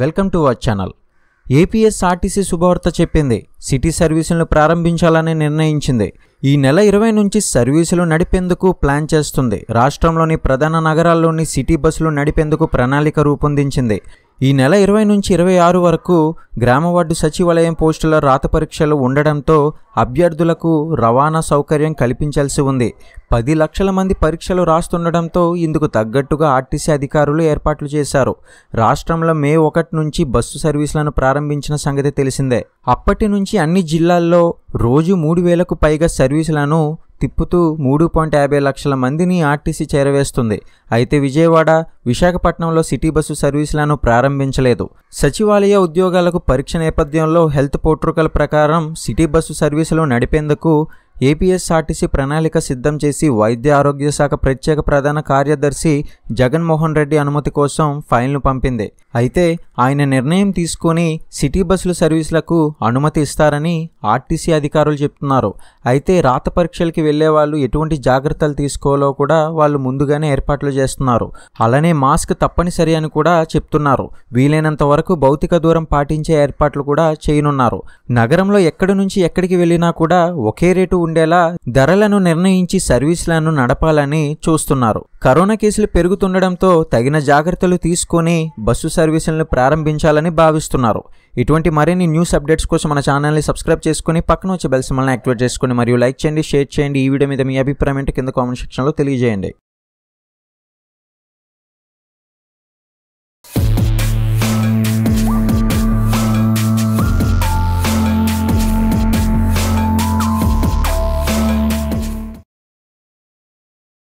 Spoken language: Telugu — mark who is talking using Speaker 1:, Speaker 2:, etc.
Speaker 1: welcome to our channel APSRTC శుభవార్త చెప్పింది సిటీ సర్వీసులను ప్రారంభించాలని నిర్ణయించింది ఈ నెల ఇరవై నుంచి సర్వీసులు నడిపేందుకు ప్లాన్ చేస్తుంది రాష్ట్రంలోని ప్రధాన నగరాల్లోని సిటీ బస్సులు నడిపేందుకు ప్రణాళిక రూపొందించింది ఈ నెల ఇరవై నుంచి ఇరవై ఆరు వరకు గ్రామ వార్డు సచివాలయం పోస్టుల రాత పరీక్షలు ఉండడంతో అభ్యర్థులకు రవాణా సౌకర్యం కల్పించాల్సి ఉంది పది లక్షల మంది పరీక్షలు రాస్తుండడంతో ఇందుకు తగ్గట్టుగా ఆర్టీసీ అధికారులు ఏర్పాట్లు చేశారు రాష్ట్రంలో మే ఒకటి నుంచి బస్సు సర్వీసులను ప్రారంభించిన సంగతి తెలిసిందే అప్పటి నుంచి అన్ని జిల్లాల్లో రోజు మూడు వేలకు పైగా సర్వీసులను తిప్పుతూ మూడు పాయింట్ యాభై లక్షల మందిని ఆర్టీసీ చేరవేస్తుంది అయితే విజయవాడ విశాఖపట్నంలో సిటీ బస్సు సర్వీసులను ప్రారంభించలేదు సచివాలయ ఉద్యోగాలకు పరీక్ష నేపథ్యంలో హెల్త్ పోట్రుకల ప్రకారం సిటీ బస్సు సర్వీసులు నడిపేందుకు ఏపీఎస్ఆర్టీసీ ప్రణాళిక సిద్ధం చేసి వైద్య ఆరోగ్య శాఖ ప్రత్యేక ప్రధాన కార్యదర్శి జగన్మోహన్ రెడ్డి అనుమతి కోసం ఫైల్ను పంపింది అయితే ఆయన నిర్ణయం తీసుకుని సిటీ బస్సుల సర్వీసులకు అనుమతి ఇస్తారని ఆర్టీసీ అధికారులు చెప్తున్నారు అయితే రాత పరీక్షలకి వెళ్లే వాళ్ళు ఎటువంటి జాగ్రత్తలు తీసుకోవాలో కూడా వాళ్ళు ముందుగానే ఏర్పాట్లు చేస్తున్నారు అలానే మాస్క్ తప్పనిసరి అని కూడా చెప్తున్నారు వీలైనంత వరకు భౌతిక దూరం పాటించే ఏర్పాట్లు కూడా చేయనున్నారు నగరంలో ఎక్కడి నుంచి ఎక్కడికి వెళ్ళినా కూడా ఒకే రేటు ఉండేలా ధరలను నిర్ణయించి సర్వీసులను నడపాలని చూస్తున్నారు కరోనా కేసులు పెరుగుతుండడంతో తగిన జాగ్రత్తలు తీసుకొని బస్సు సర్వీసులను ప్రారంభించాలని భావిస్తున్నారు ఇటువంటి మరిన్ని న్యూస్ అప్డేట్స్ కోసం మన ఛానల్ని సబ్స్క్రైబ్ చేసుకుని పక్కన వచ్చే బెల్స్ మనల్ని యాక్టివేట్ చేసుకుని మరియు లైక్ చేయండి షేర్ చేయండి ఈ వీడియో మీద మీ అభిప్రాయం ఏంటి కింద కామెంట్ సెక్షన్లో తెలియజేయండి